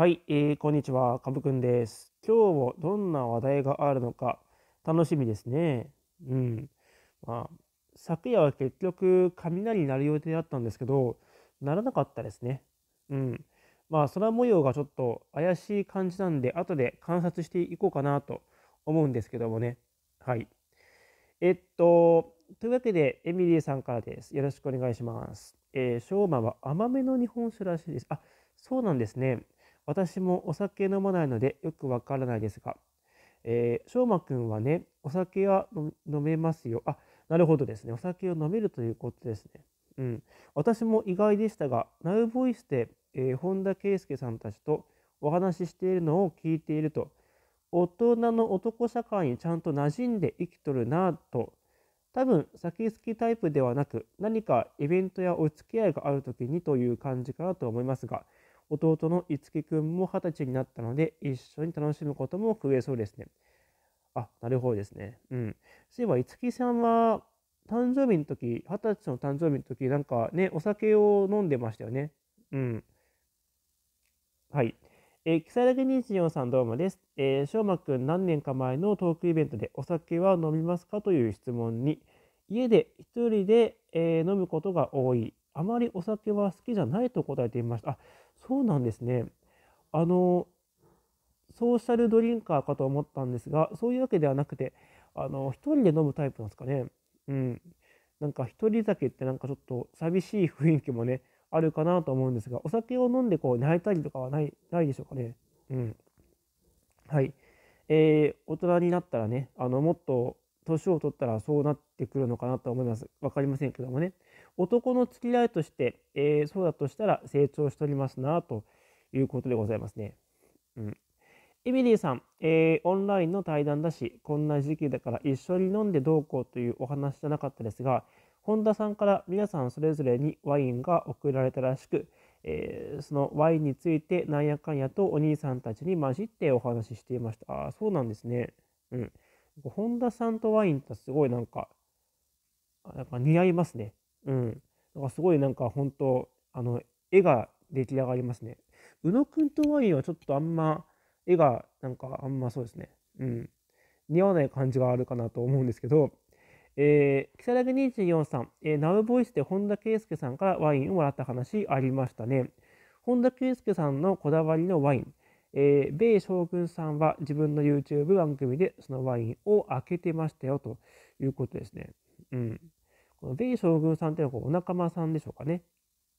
はい、えー、こんにちは、かぶくんです。今日もどんな話題があるのか楽しみですね。うん。まあ、昨夜は結局雷鳴る予定だったんですけど、ならなかったですね。うん。まあ、空模様がちょっと怪しい感じなんで、後で観察していこうかなと思うんですけどもね。はい。えっと、というわけで、エミリーさんからです。よろしくお願いします。えー、しょうまは甘めの日本酒らしいです。あ、そうなんですね。私もお酒飲まないのでよくわからないですが、えー、しょうまくんはね、お酒は飲めますよ。あ、なるほどですね。お酒を飲めるということですね。うん。私も意外でしたが、ナウボイスで、えー、本田圭佑さんたちとお話ししているのを聞いていると、大人の男社会にちゃんと馴染んで生きとるなと、多分酒好きタイプではなく、何かイベントやお付き合いがある時にという感じかなと思いますが、弟の樹くんも二十歳になったので、一緒に楽しむことも増えそうですね。あ、なるほどですね。うん。そういえば、樹さんは、誕生日の時、二十歳の誕生日の時、なんかね、お酒を飲んでましたよね。うん。はい。えー、木更木日曜さんどうもです。えー、しょうまくん何年か前のトークイベントでお酒は飲みますかという質問に、家で一人で、えー、飲むことが多い。あまりお酒は好きじゃないと答えていました。あ、そうなんですね。あのソーシャルドリンカーかと思ったんですが、そういうわけではなくて、あの一人で飲むタイプなんですかね。うん。なんか一人酒ってなんかちょっと寂しい雰囲気もね、あるかなと思うんですが、お酒を飲んでこう泣いたりとかはないないでしょうかね。うん。はい。えー、大人になったらね、あのもっと年を取ったらそうなってくるのかなと思います。分かりませんけどもね。男の付き合いとして、えー、そうだとしたら成長しておりますなということでございますね。うん。エミリーさん、えー、オンラインの対談だし、こんな時期だから一緒に飲んでどうこうというお話じゃなかったですが、本田さんから皆さんそれぞれにワインが送られたらしく、えー、そのワインについてなんやかんやとお兄さんたちに混じってお話ししていました。ああ、そうなんですね。うん。本田さんとワインってすごいなんか、なんか似合いますね。うん。なんかすごいなんか本当、あの、絵が出来上がりますね。宇野くんとワインはちょっとあんま、絵がなんかあんまそうですね。うん。似合わない感じがあるかなと思うんですけど、えー、木更木24さん、えー、ナウボイスで本田圭佑さんからワインをもらった話ありましたね。本田圭佑さんのこだわりのワイン。えー、米将軍さんは自分の YouTube 番組でそのワインを開けてましたよということですね。うん。この米将軍さんっていうのはお仲間さんでしょうかね。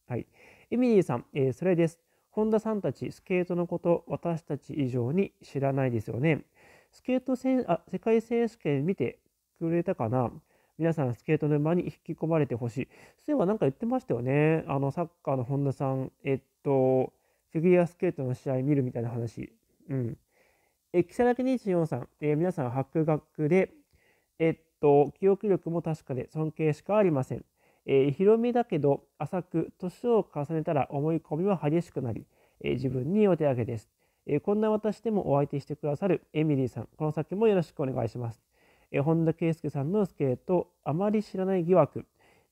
はい。エミリーさん、えー、それです。本田さんたちスケートのこと、私たち以上に知らないですよね。スケートせあ世界選手権見てくれたかな皆さんスケートの馬に引き込まれてほしい。そういえば何か言ってましたよね。あの、サッカーの本田さん、えっと、フィギュアスケートの試合見るみたいな話。うん。え、木更木24さん、えー、皆さん博学で、えっと、記憶力も確かで尊敬しかありません。えー、広めだけど浅く、年を重ねたら思い込みは激しくなり、えー、自分にお手上げです。えこんな私でもお相手してくださるエミリーさん、この先もよろしくお願いします。え本田圭佑さんのスケート、あまり知らない疑惑。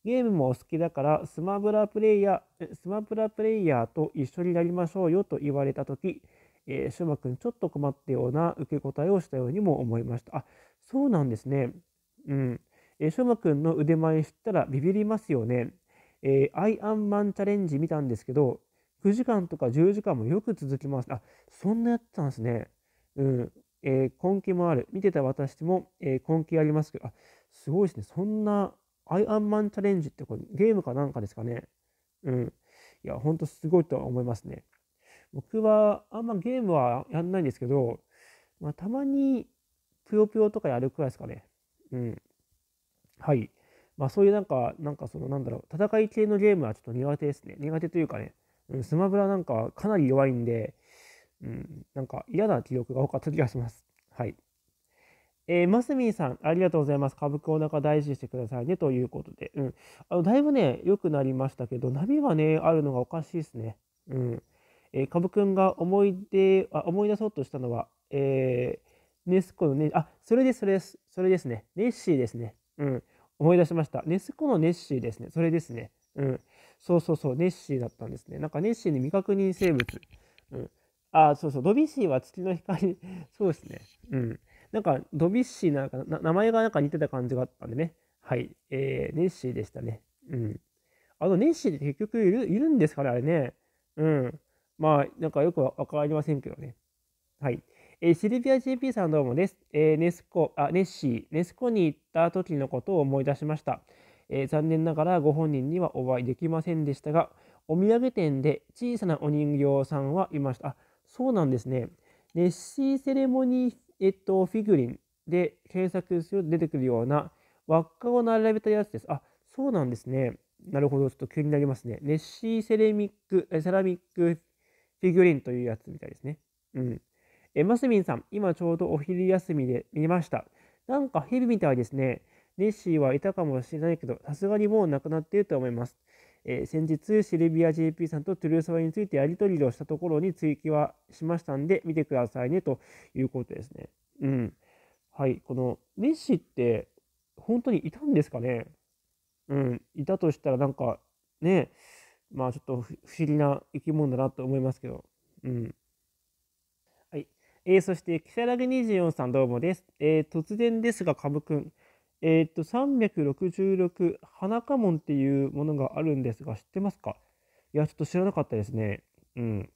ゲームもお好きだからスマブラプレイヤー、スマブラプレイヤーと一緒になりましょうよと言われたとき、えー、シュマ君ちょっと困ったような受け答えをしたようにも思いました。あ、そうなんですね。うん。えー、シュマ君の腕前知ったらビビりますよね。えー、アイアンマンチャレンジ見たんですけど、9時間とか10時間もよく続きます。あ、そんなやってたんですね。うん。えー、根気もある。見てた私も、えー、根気ありますけど、あ、すごいですね。そんなアイアンマンチャレンジってこれゲームかなんかですかね。うん。いや、ほんとすごいとは思いますね。僕はあんまゲームはやんないんですけど、まあ、たまにぷよぷよとかやるくらいですかね。うん。はい。まあそういうなんか、なんかそのなんだろう、戦い系のゲームはちょっと苦手ですね。苦手というかね、うん、スマブラなんかかなり弱いんで、うん、なんか嫌な記憶が多かった気がします。はい。えー、マスミンさん、ありがとうございます。歌舞伎お腹大事にしてくださいね。ということで。うん。あの、だいぶね、良くなりましたけど、波がね、あるのがおかしいですね。うん。えー、かぶくんが思い出、あ、思い出そうとしたのは、えー、ネスコのね、あ、それです、それです。それですね。ネッシーですね。うん。思い出しました。ネスコのネッシーですね。それですね。うん。そうそうそう、ネッシーだったんですね。なんかネッシーに未確認生物。うん。あ、そうそう、ドビュッシーは月の光。そうですね。うん。なんか、ドビッシーなんか、名前がなんか似てた感じがあったんでね。はい。えー、ネッシーでしたね。うん。あの、ネッシーって結局いるいるんですから、あれね。うん。まあ、なんかよくわかりませんけどね。はい。えー、シルビア GP さんどうもです。えー、ネスコ、あ、ネッシー、ネスコに行った時のことを思い出しました。えー、残念ながらご本人にはお会いできませんでしたが、お土産店で小さなお人形さんはいました。あ、そうなんですね。ネッシーセレモニーえっと、フィグリンで検索すると出てくるような輪っかを並べたやつです。あ、そうなんですね。なるほど。ちょっと気になりますね。ネッシーセレミック、セラミックフィグリンというやつみたいですね。うん。え、マスミンさん、今ちょうどお昼休みで見ました。なんかヘビみたいですね。ネッシーはいたかもしれないけど、さすがにもう亡くなっていると思います。えー、先日シルビア JP さんとトゥルーサワについてやり取りをしたところに追記はしましたんで見てくださいねということですね。うん。はい、このメッシって本当にいたんですかねうん、いたとしたらなんかね、まあちょっと不思議な生き物だなと思いますけど。うん。はい。えー、そして、木更木24さんどうもです。えー、突然ですが、ブくん。えっ、と、366花家門っていうものがあるんですが、知ってますかいや、ちょっと知らなかったですね。うん。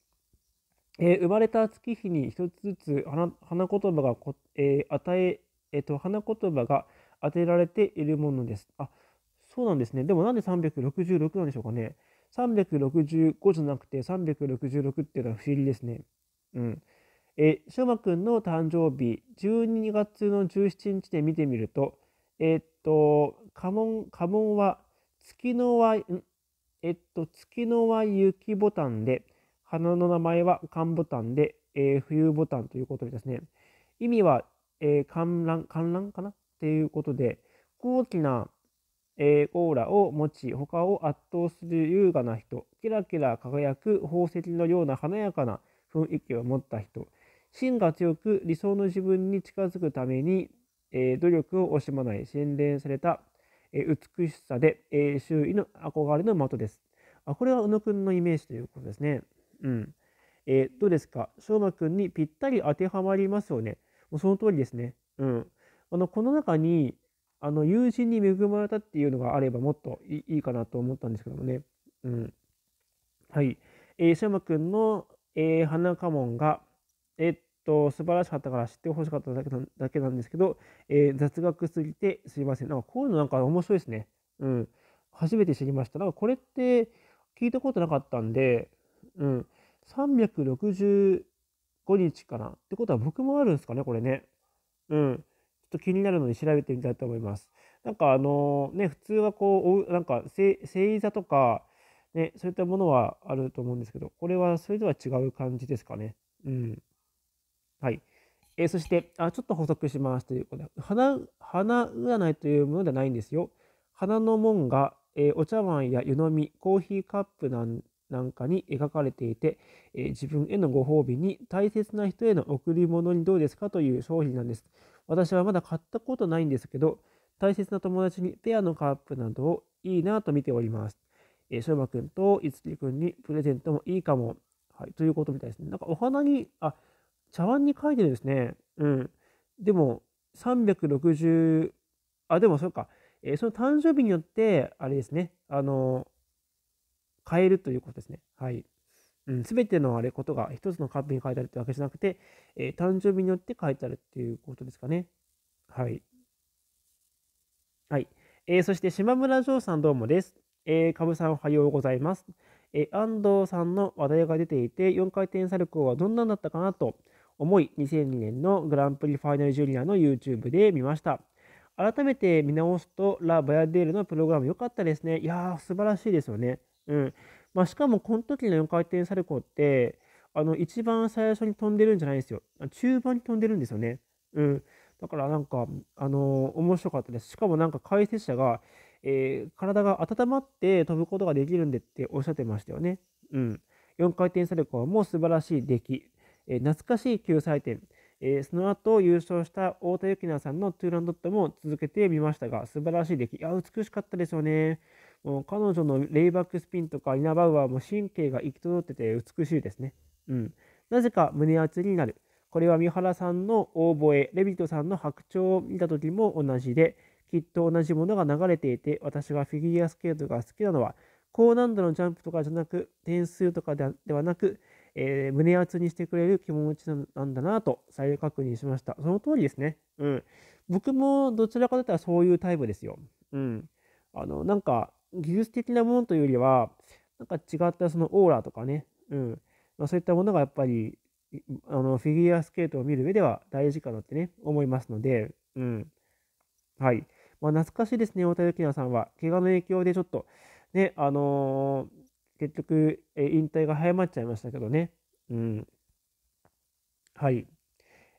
えー、生まれた月日に一つずつ花花言葉がこ、えー、与え、えっ、ー、と、花言葉が当てられているものです。あ、そうなんですね。でもなんで366なんでしょうかね。365じゃなくて366っていうのは不思議ですね。うん。えー、くんの誕生日、12月の17日で見てみると、えっと、家紋、家紋は、月の輪、えっと、月の輪雪ボタンで、花の名前は寒ボタンで、えー、冬ボタンということでですね、意味は、えー、観覧、観覧かなっていうことで、高貴な、えー、オーラを持ち、他を圧倒する優雅な人、キラキラ輝く宝石のような華やかな雰囲気を持った人、芯が強く理想の自分に近づくために、え努力を惜しまない洗練された、え美しさで、え周囲の憧れの的です。あこれは宇野くんのイメージということですね。うん。えー、どうですか翔馬くんにぴったり当てはまりますよね。もうその通りですね。うん。あの、この中に、あの、友人に恵まれたっていうのがあればもっといいかなと思ったんですけどもね。うん。はい。えー、くんの、えー、花家紋が、えと素晴らしかったから知ってほしかっただけなだけなんですけど、えー、雑学すぎてすいません。なんかこういうのなんか面白いですね。うん。初めて知りました。なんかこれって聞いたことなかったんで、うん。365日かな。ってことは僕もあるんですかね、これね。うん。ちょっと気になるので調べてみたいと思います。なんかあのね、普通はこう、なんか星座とか、ね、そういったものはあると思うんですけど、これはそれとは違う感じですかね。うん。はい。えー、そしてあ、ちょっと補足しますということで、花花占いというものではないんですよ。花の門が、えー、お茶碗や湯飲み、コーヒーカップなんかに描かれていて、えー、自分へのご褒美に大切な人への贈り物にどうですかという商品なんです。私はまだ買ったことないんですけど、大切な友達にペアのカップなどをいいなと見ております。えー、しょうまくんといつきくんにプレゼントもいいかも。はい、ということみたいですね。なんかお花に、あ、茶碗に書いてるんですね。うん。でも、360、あ、でもそうか。えー、その誕生日によって、あれですね、あの、変えるということですね。はい。す、う、べ、ん、てのあれことが一つのカップに書いてあるってわけじゃなくて、えー、誕生日によって書いてあるっていうことですかね。はい。はい。えー、そして、島村城さんどうもです。えー、株さんおはようございます。えー、安藤さんの話題が出ていて、4回転サルコーはどんなんだったかなと、思い2002年のグランプリファイナルジュニアの YouTube で見ました。改めて見直すと、ラ・バヤデールのプログラム良かったですね。いやー、素晴らしいですよね。うん。まあ、しかも、この時の4回転サルコーって、あの、一番最初に飛んでるんじゃないんですよ。中盤に飛んでるんですよね。うん。だからなんか、あのー、面白かったです。しかもなんか解説者が、えー、体が温まって飛ぶことができるんでっておっしゃってましたよね。うん。4回転サルコーも素晴らしい出来え懐かしい救済点、えその後優勝した太田幸奈さんのトゥーランドットも続けてみましたが、素晴らしい出来。いや、美しかったですよね。もう彼女のレイバックスピンとかイナバウアーも神経が行き届ってて美しいですね。うん。なぜか胸熱になる。これは三原さんのオーボエ、レビットさんの白鳥を見た時も同じで、きっと同じものが流れていて、私がフィギュアスケートが好きなのは、高難度のジャンプとかじゃなく、点数とかではなく、えー、胸熱にしてくれる気持ちなんだなと再確認しました。その通りですね。うん。僕もどちらかだったらそういうタイプですよ。うん。あの、なんか、技術的なものというよりは、なんか違ったそのオーラとかね、うん。まあ、そういったものがやっぱり、あの、フィギュアスケートを見る上では大事かなってね、思いますので、うん。はい。まあ、懐かしいですね、大田幸紀奈さんは。怪我の影響でちょっと、ね、あのー結局、え引退が早まっちゃいましたけどね。うん。はい。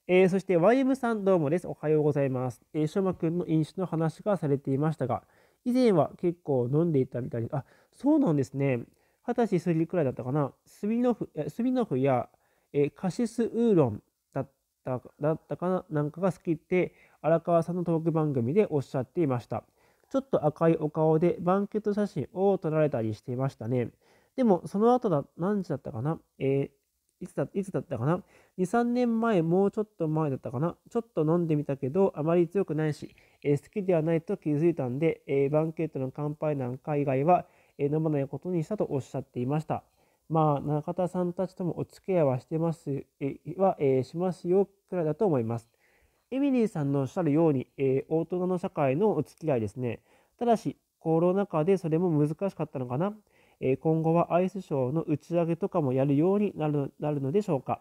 えー、そして YM さんどうもです。おはようございます。えー、しょまくんの飲酒の話がされていましたが、以前は結構飲んでいたみたいであ、そうなんですね。二十歳過ぎくらいだったかな。スミノフスミノフや、えー、カシスウーロンだっただったかななんかが好きって荒川さんのトーク番組でおっしゃっていました。ちょっと赤いお顔でバンケット写真を撮られたりしていましたね。でも、その後だ、何時だったかなえー、いつだ、いつだったかな ?2、3年前、もうちょっと前だったかなちょっと飲んでみたけど、あまり強くないし、えー、好きではないと気づいたんで、えー、バンケートの乾杯なんか以外は、え飲まないことにしたとおっしゃっていました。まあ、中田さんたちともお付き合いはしてます、えは、えー、しますよくらいだと思います。エミリーさんのおっしゃるように、えー、大人の社会のお付き合いですね。ただし、コロナ禍でそれも難しかったのかな。え今後はアイスショーの打ち上げとかもやるようになるなるのでしょうか。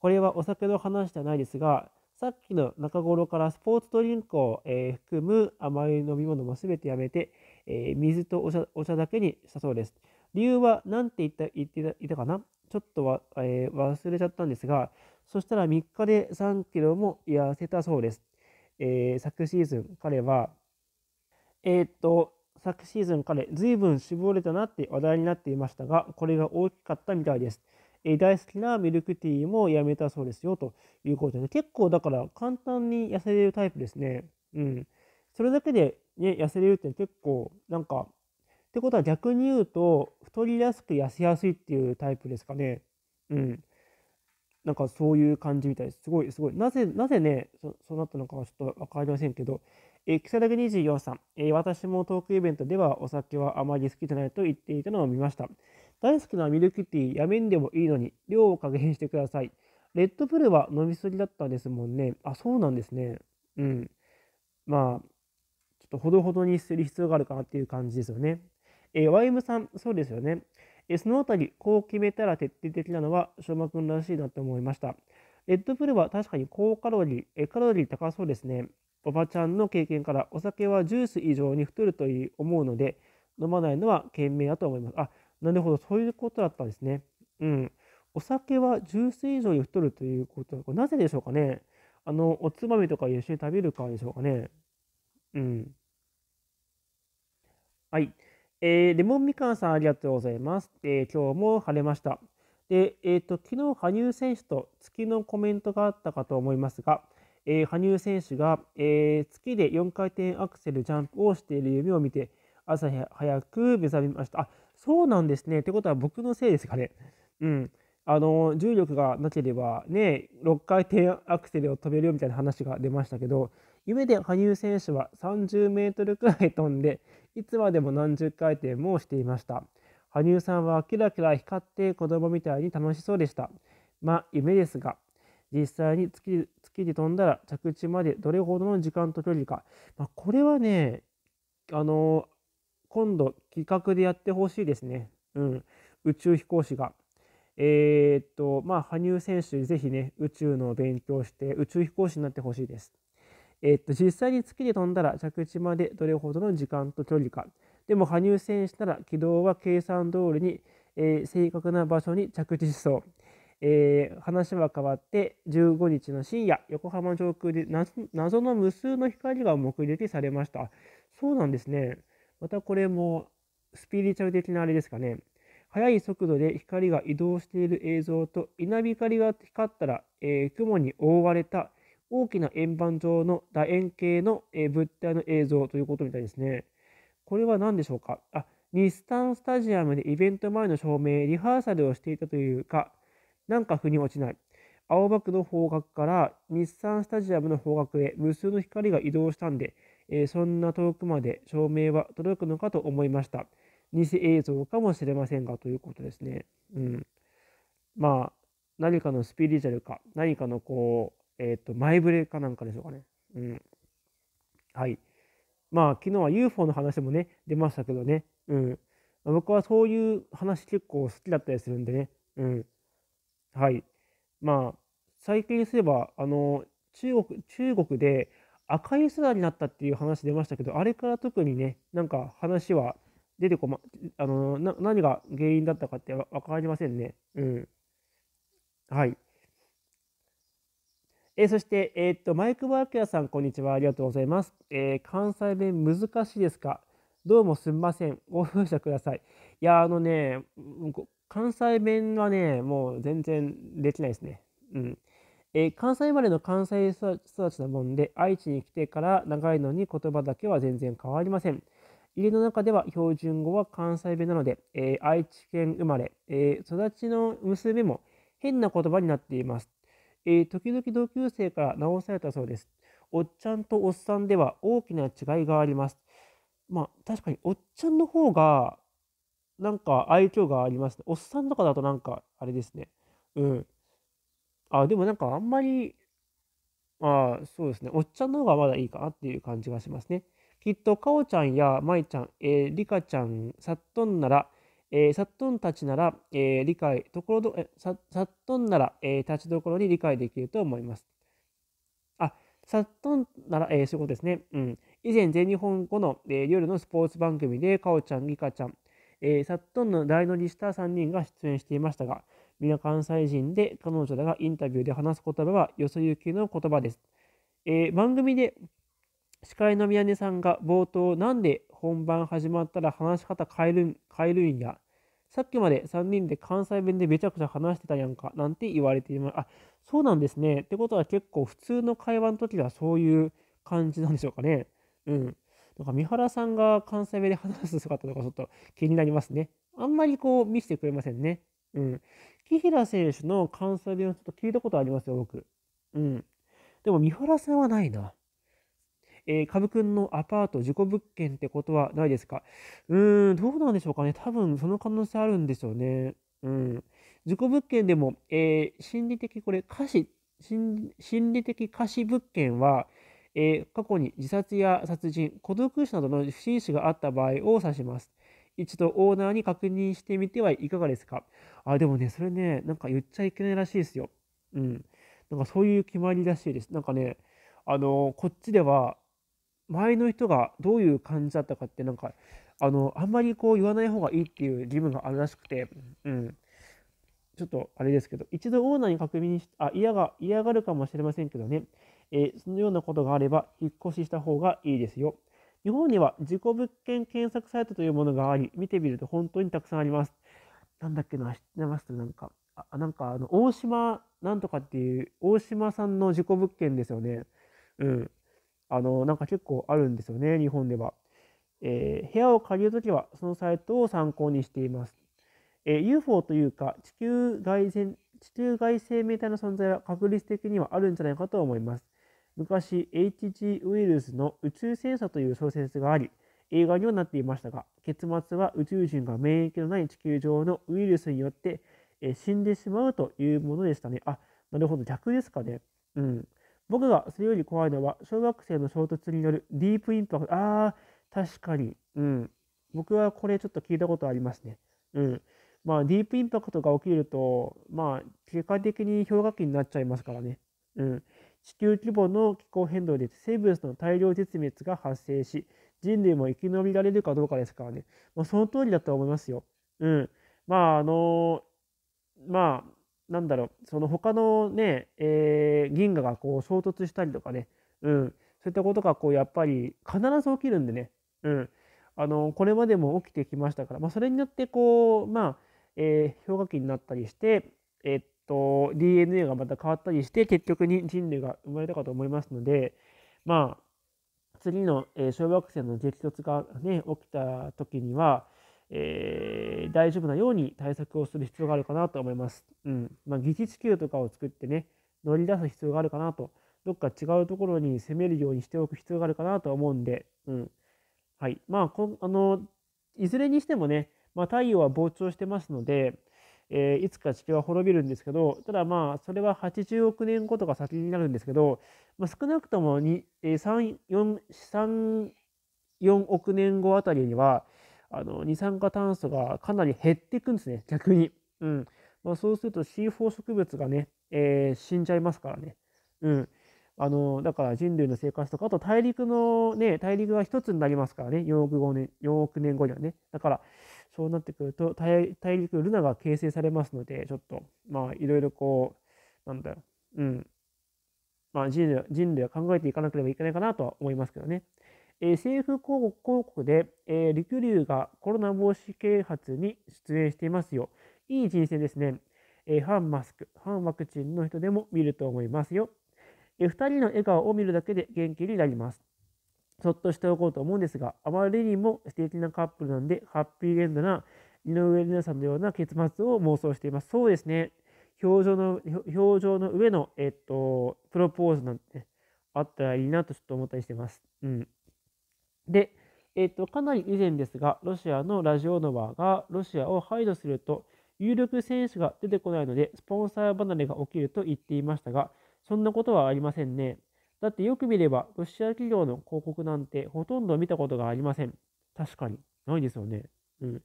これはお酒の話ではないですが、さっきの中頃からスポーツドリンクを、え含む甘い飲み物もすべてやめて、え水とお茶だけにしたそうです。理由は何て言った言っていたかなちょっとは、えー、忘れちゃったんですが、そしたら3日で3キロも痩せたそうです。えー、昨シーズン、彼は、えー、っと、昨シーズン彼、随分絞れたなって話題になっていましたが、これが大きかったみたいです。え大好きなミルクティーもやめたそうですよということで、結構だから簡単に痩せれるタイプですね。うん。それだけで、ね、痩せれるって結構なんか、ってことは逆に言うと、太りやすく痩せやすいっていうタイプですかね。うん。なんかそういう感じみたいです。すごい、すごい。なぜ、なぜね、そうなったのかはちょっと分かりませんけど、え草竹24さん、え私もトークイベントではお酒はあまり好きじゃないと言っていたのを見ました。大好きなミルクティーやめんでもいいのに、量を加減してください。レッドブルは飲みすぎだったんですもんね。あ、そうなんですね。うん。まあ、ちょっとほどほどにする必要があるかなっていう感じですよね。えー、YM さん、そうですよね。えー、そのあたり、こう決めたら徹底的なのは、しょうまくんらしいなと思いました。レッドブルは確かに高カロリー、えー、カロリー高そうですね。おばちゃんの経験からお酒はジュース以上に太ると思うので飲まないのは賢明だと思います。あなるほどそういうことだったんですね。うん。お酒はジュース以上に太るということは、なぜでしょうかねあのおつまみとか一緒に食べるからでしょうかねうん。はい。えー、レモンみかんさんありがとうございます。えー、今日も晴れました。で、えっ、ー、と、昨日、羽生選手と月のコメントがあったかと思いますが、えー、羽生選手が、えー、月で4回転アクセルジャンプをしている夢を見て、朝早く目覚めました。あ、そうなんですね。ってことは僕のせいですかね。うん。あの、重力がなければね、6回転アクセルを飛べるよみたいな話が出ましたけど、夢で羽生選手は30メートルくらい飛んで、いつまでも何十回転もしていました。羽生さんはキラキラ光って子供みたいに楽しそうでした。まあ、夢ですが、実際に月で月で飛んだら着地までどれほどの時間と距離か、まあ、これはね、あの今度企画でやってほしいですね、うん、宇宙飛行士が。えー、っと、まあ、羽生選手、ぜひね、宇宙の勉強して、宇宙飛行士になってほしいです。えー、っと、実際に月で飛んだら着地までどれほどの時間と距離か。でも、羽生選手なら軌道は計算通りに、えー、正確な場所に着地しそう。えー、話は変わって15日の深夜、横浜上空で謎の無数の光が目撃されました。そうなんですね。またこれもスピリチュアル的なあれですかね。速い速度で光が移動している映像と稲光が光ったら、えー、雲に覆われた大きな円盤状の楕円形の、えー、物体の映像ということみたいですね。これは何でしょうかあ日産スタジアムでイベント前の照明リハーサルをしていたというかなんか腑に落ちない。青葉区の方角から日産スタジアムの方角へ無数の光が移動したんで、えー、そんな遠くまで照明は届くのかと思いました。偽映像かもしれませんがということですね。うん。まあ、何かのスピリチュアルか、何かのこう、えっ、ー、と、前触れかなんかでしょうかね。うん。はい。まあ、昨日は UFO の話もね、出ましたけどね。うん。僕はそういう話結構好きだったりするんでね。うん。はい。まあ、最近すれば、あの、中国、中国で赤い空になったっていう話出ましたけど、あれから特にね、なんか話は出てこま、あの、な何が原因だったかってわかりませんね。うん。はい。えー、そして、えー、っと、マイク・バーキャーさん、こんにちは。ありがとうございます。えー、関西弁難しいですかどうもすみません。ご容赦ください。いや、あのね、関西弁はね、もう全然できないですね。うん。えー、関西生まれの関西育ちなもんで、愛知に来てから長いのに言葉だけは全然変わりません。家の中では標準語は関西弁なので、えー、愛知県生まれ、えー、育ちの娘も変な言葉になっています。えー、時々同級生から直されたそうです。おっちゃんとおっさんでは大きな違いがあります。まあ確かにおっちゃんの方がなんか愛嬌がありますね。おっさんとかだとなんか、あれですね。うん。あ、でもなんかあんまり、あそうですね。おっちゃんの方がまだいいかなっていう感じがしますね。きっと、かおちゃんやまいちゃん、えー、りかちゃん、さっとんなら、えー、さっとんたちなら、えー、理解、ところど、えささっとんなら、えー、立ちどころに理解できると思います。あ、さっとんなら、えー、そういうことですね。うん。以前、全日本語の、えー、夜のスポーツ番組で、かおちゃん、りかちゃん、えー、サットンの大のリスター3人が出演していましたが、皆関西人で彼女らがインタビューで話す言葉はよそ行きの言葉です。えー、番組で司会の宮根さんが冒頭なんで本番始まったら話し方変える変えるんやさっきまで3人で関西弁でめちゃくちゃ話してたやんかなんて言われていますあそうなんですねってことは結構普通の会話の時はそういう感じなんでしょうかねうんなんか三原さんが関西弁で話す姿とかちょっと気になりますね。あんまりこう見せてくれませんね。うん。木平選手の関西弁をちょっと聞いたことありますよ、僕。うん。でも三原さんはないな。えー、株くんのアパート、事故物件ってことはないですかうーん、どうなんでしょうかね。多分その可能性あるんでしょうね。うん。事故物件でも、えー、心理的、これ、貸し、心理的貸し物件は、えー、過去に自殺や殺人、孤独死などの不審死があった場合を指します。一度オーナーに確認してみてはいかがですかあ、でもね、それね、なんか言っちゃいけないらしいですよ。うん。なんかそういう決まりらしいです。なんかね、あのー、こっちでは、前の人がどういう感じだったかって、なんか、あのー、あんまりこう言わない方がいいっていう義務があるらしくて、うん。ちょっとあれですけど、一度オーナーに確認し、あ、嫌が、嫌がるかもしれませんけどね、えー、そのようなことがあれば引っ越しした方がいいですよ。日本には自己物件検索サイトというものがあり、見てみると本当にたくさんあります。なんだっけな、知ってますなんか、あなんかあの、大島なんとかっていう、大島さんの自己物件ですよね。うん。あの、なんか結構あるんですよね、日本では。えー、部屋を借りるときは、そのサイトを参考にしています。えー、UFO というか、地球外生命体の存在は確率的にはあるんじゃないかと思います。昔 H.G. ウイルスの宇宙戦争という小説があり、映画にはなっていましたが、結末は宇宙人が免疫のない地球上のウイルスによって、え死んでしまうというものでしたね。あ、なるほど、逆ですかね。うん。僕がそれより怖いのは、小学生の衝突によるディープインパクト。ああ、確かに。うん。僕はこれちょっと聞いたことありますね。うん。まあ、ディープインパクトが起きると、まあ、結果的に氷河期になっちゃいますからね。うん。地球規模の気候変動で生物の大量絶滅が発生し人類も生き延びられるかどうかですからね、まあ、その通りだと思いますよ。うん、まああのまあなんだろうその他のね、えー、銀河がこう衝突したりとかね、うん、そういったことがこうやっぱり必ず起きるんでね、うん、あのこれまでも起きてきましたから、まあ、それによってこうまあ、えー、氷河期になったりしてえー、っと DNA がまた変わったりして結局に人類が生まれたかと思いますのでまあ次の、えー、小惑星の激突が、ね、起きた時には、えー、大丈夫なように対策をする必要があるかなと思います。うんまあ、疑似地球とかを作ってね乗り出す必要があるかなとどっか違うところに攻めるようにしておく必要があるかなと思うんで、うんはいまあ、こあのいずれにしてもね、まあ、太陽は膨張してますので、えー、いつか地球は滅びるんですけど、ただまあ、それは80億年後とか先になるんですけど、まあ、少なくとも3、4、4億年後あたりには、あの二酸化炭素がかなり減っていくんですね、逆に。うんまあ、そうすると C4 植物がね、えー、死んじゃいますからね。うん、あのだから人類の生活とか、あと大陸のね、大陸が一つになりますからね、4億 ,5 年4億年後にはね。だから、そうなってくると大陸ルナが形成されますのでちょっとまあいろいろこうなんだろううんまあ人類人類は考えていかなければいけないかなとは思いますけどね、えー、政府広告で、えー、陸流がコロナ防止啓発に出演していますよいい人生ですね、えー、反マスク反ワクチンの人でも見ると思いますよ、えー、2人の笑顔を見るだけで元気になりますそっとしておこうと思うんですが、あまりにも素敵なカップルなんで、ハッピーエンドな井上里奈さんのような結末を妄想しています。そうですね。表情の表情の上の、えっと、プロポーズなんて、ね、あったらいいなとちょっと思ったりしてます。うん、で、えっと、かなり以前ですが、ロシアのラジオノバがロシアを排除すると、有力選手が出てこないので、スポンサー離れが起きると言っていましたが、そんなことはありませんね。だってよく見れば、ロシア企業の広告なんてほとんど見たことがありません。確かに。ないですよね。うん。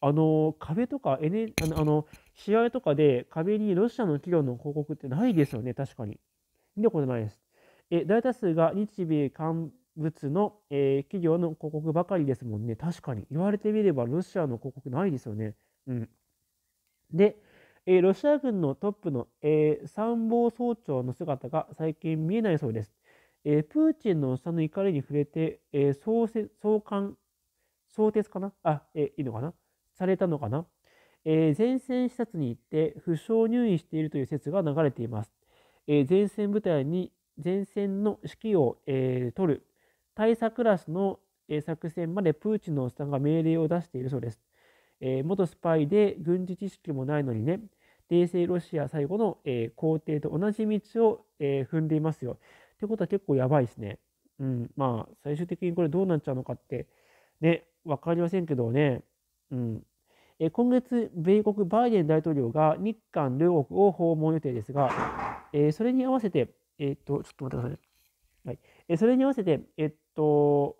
あの、壁とか、n あの、あの試合とかで壁にロシアの企業の広告ってないですよね。確かに。見たことないです。え、大多数が日米韓物の、えー、企業の広告ばかりですもんね。確かに。言われてみればロシアの広告ないですよね。うん。で、えー、ロシア軍のトップの、えー、参謀総長の姿が最近見えないそうです。えー、プーチンの下の怒りに触れて、えー、総総監、総鉄かなあ、えー、いいのかなされたのかな、えー、前線視察に行って負傷入院しているという説が流れています。えー、前線部隊に前線の指揮を、えー、取る大佐クラスの、えー、作戦までプーチンのおっさんが命令を出しているそうです。えー、元スパイで軍事知識もないのにね、帝政ロシア最後の、えー、皇帝と同じ道を、えー、踏んでいますよ。ってことは結構やばいですね。うん、まあ、最終的にこれどうなっちゃうのかって、ね、わかりませんけどね。うん。えー、今月、米国バイデン大統領が日韓両国を訪問予定ですが、えー、それに合わせて、えー、っと、ちょっと待ってください、はい。えー、それに合わせて、えー、っと、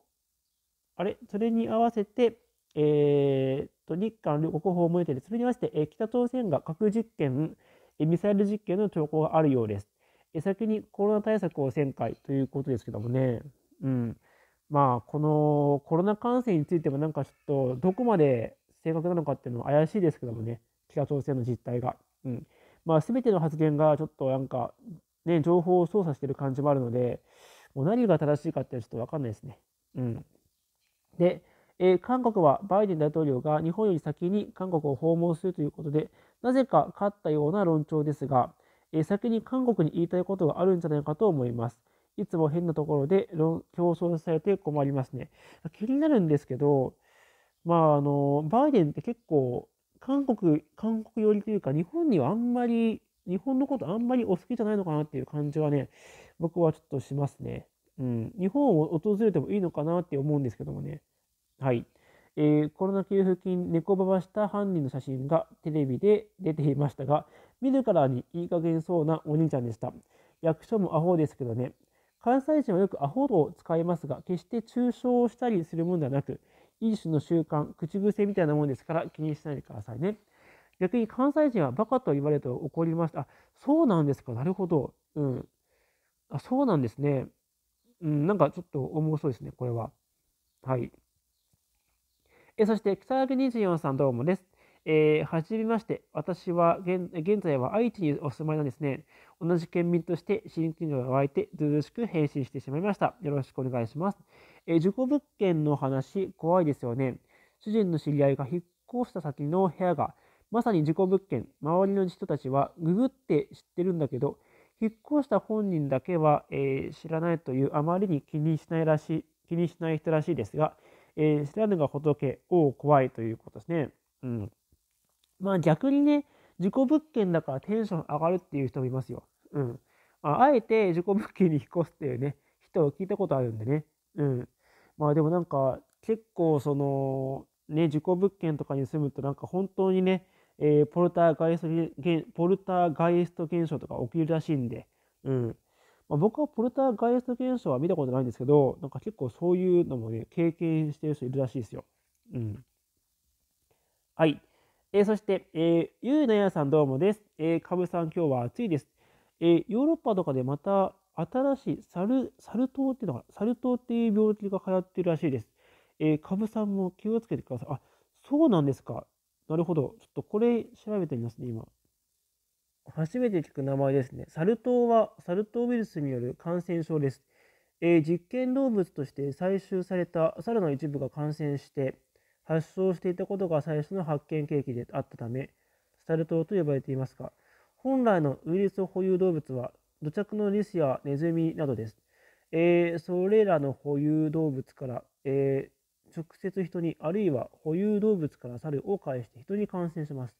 あれそれに合わせて、えー、と日韓両国訪問予定で、それに合わせて、え北朝鮮が核実験、えミサイル実験の兆候があるようです。え先にコロナ対策を旋回ということですけどもね、うん。まあ、このコロナ感染についてもなんかちょっとどこまで正確なのかっていうのは怪しいですけどもね、北朝鮮の実態が。うん。まあ、べての発言がちょっとなんか、ね、情報を操作している感じもあるので、もう何が正しいかってちょっとわかんないですね。うん。で、えー、韓国はバイデン大統領が日本より先に韓国を訪問するということで、なぜか勝ったような論調ですが、えー、先に韓国に言いたいことがあるんじゃないかと思います。いつも変なところで論競争されて困りますね。気になるんですけど、まあ、あの、バイデンって結構、韓国、韓国寄りというか、日本にはあんまり、日本のことあんまりお好きじゃないのかなっていう感じはね、僕はちょっとしますね。うん。日本を訪れてもいいのかなって思うんですけどもね。はい。えー、コロナ給付金、猫ばばした犯人の写真がテレビで出ていましたが、見るからにいい加減そうなお兄ちゃんでした。役所もアホですけどね。関西人はよくアホを使いますが、決して中傷をしたりするものではなく、一種の習慣、口癖みたいなもんですから気にしないでくださいね。逆に関西人はバカと言われると怒りました。あ、そうなんですか。なるほど。うん。あ、そうなんですね。うん、なんかちょっと重そうですね、これは。はい。えそして、北脇24さんどうもです。えー、はじめまして、私は現現在は愛知にお住まいなんですね。同じ県民として親近感が湧いて、ずうしく返信してしまいました。よろしくお願いします。えー、事故物件の話、怖いですよね。主人の知り合いが引っ越した先の部屋が、まさに事故物件、周りの人たちはググって知ってるんだけど、引っ越した本人だけは、えー、知らないという、あまりに気にしないらしい、気にしない人らしいですが、えー、知らぬが仏、を怖いということですね。うん。まあ逆にね、自己物件だからテンション上がるっていう人もいますよ。うん。ああえて自己物件に引っ越すっていうね、人を聞いたことあるんでね。うん。まあでもなんか、結構その、ね、自己物件とかに住むとなんか本当にね、えー、ポルターガイストポルターガイスト現象とか起きるらしいんで、うん。まあ、僕はポルターガイスト現象は見たことないんですけど、なんか結構そういうのもね、経験してる人いるらしいですよ。うん。はい。えー、そして、えー、ゆうなやさんどうもです。えー、かぶさん今日は暑いです。えー、ヨーロッパとかでまた新しいサル、サル痘っていうのが、サル痘っていう病気が流行ってるらしいです。えー、かぶさんも気をつけてください。あ、そうなんですか。なるほど。ちょっとこれ調べてみますね、今。初めて聞く名前ですね。サル痘はサル痘ウイルスによる感染症です。えー、実験動物として採集されたサルの一部が感染して発症していたことが最初の発見契機であったため、サル痘と呼ばれていますが、本来のウイルス保有動物は土着のリスやネズミなどです。えー、それらの保有動物から、えー、直接人に、あるいは保有動物から猿を介して人に感染します。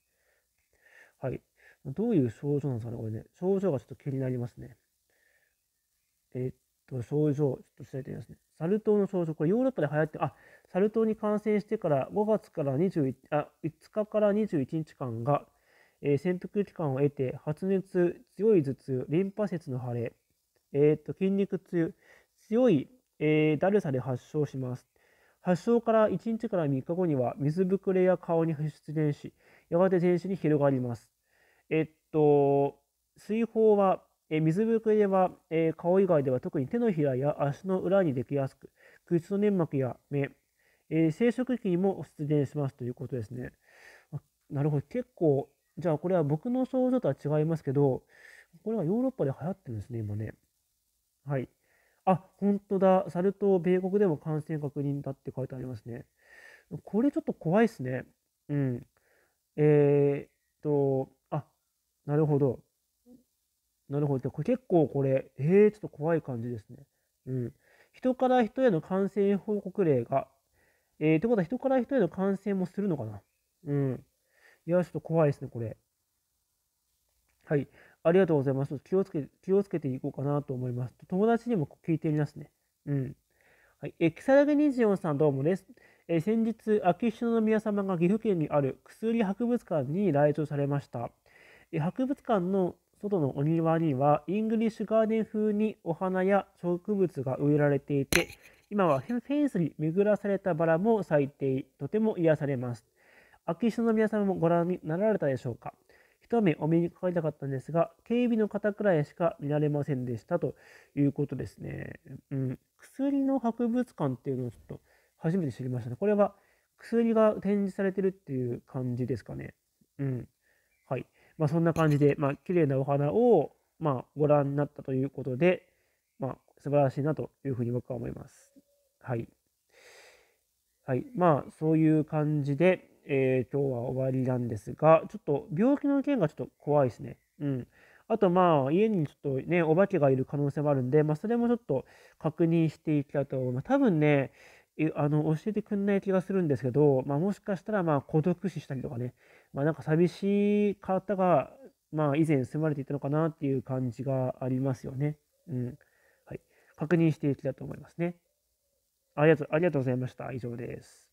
はい。どういう症状なんですかね、これね。症状がちょっと気になりますね。えっと、症状、ちょっと調べてみますね。サル痘の症状、これヨーロッパで流行って、あ、サル痘に感染してから5月から21、あ、5日から21日間が、えー、潜伏期間を得て、発熱、強い頭痛、リンパ節の腫れ、えー、っと、筋肉痛、強い、えー、だるさで発症します。発症から1日から3日後には水ぶくれや顔に出現し、やがて全身に広がります。えっと、水泡は、え水ぶくれは、え顔以外では特に手のひらや足の裏にできやすく、口の粘膜や目、え生殖器にも出現しますということですね。なるほど、結構、じゃあこれは僕の症状とは違いますけど、これはヨーロッパで流行ってるんですね、今ね。はい。あ、本当だ。サル痘、米国でも感染確認だって書いてありますね。これちょっと怖いですね。うん。えー、っと、なるほど。なるほど。結構これ、えー、ちょっと怖い感じですね。うん。人から人への感染報告例が、えー、ってことは人から人への感染もするのかなうん。いや、ちょっと怖いですね、これ。はい。ありがとうございます。気をつけ、気をつけていこうかなと思います。友達にも聞いてみますね。うん。はい。え、草更木24さんどうもです。え、先日、秋篠宮様が岐阜県にある薬博物館に来場されました。博物館の外のお庭にはイングリッシュガーデン風にお花や植物が植えられていて今はフェンスに巡らされたバラも咲いてとても癒されます秋篠宮さんもご覧になられたでしょうか一目お目にかかりたかったんですが警備の方くらいしか見られませんでしたということですね、うん、薬の博物館っていうのをちょっと初めて知りましたねこれは薬が展示されてるっていう感じですかねうんまあ、そんな感じで、まあ、綺麗なお花を、まあ、ご覧になったということで、まあ、素晴らしいなというふうに僕は思います。はい。はい。まあ、そういう感じで、えー、今日は終わりなんですが、ちょっと病気の件がちょっと怖いですね。うん。あとまあ、家にちょっとね、お化けがいる可能性もあるんで、まあ、それもちょっと確認していきたいと思います。多分ね、あの教えてくんない気がするんですけど、まあ、もしかしたらまあ孤独死したりとかね、まあ、なんか寂しいったが、まあ、以前住まれていたのかなっていう感じがありますよね。うん。はい。確認していきたいと思いますね。ありがとう、ありがとうございました。以上です。